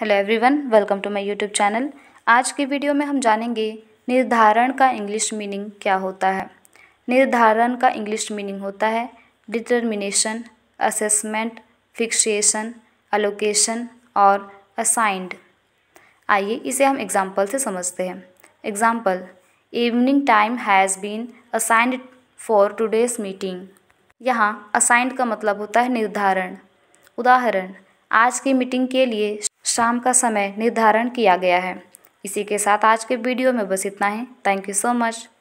hello everyone welcome to my YouTube channel आज की video में हम जानेंगे निर्धारण का इंग्लिश मीनिंग क्या होता है निर्धारण का इंग्लिश मीनिंग होता है डिटर्मिनेशन असेसमेंट फिक्सेशन अलोकेशन और असाइंड आइए इसे हम एग्जांपल से समझते हैं example evening time has been assigned for today's meeting यहाँ असाइंड का मतलब होता है निर्धारण उदाहरण आज की मीटिंग के लिए शाम का समय निर्धारण किया गया है इसी के साथ आज के वीडियो में बस इतना ही थैंक यू सो मच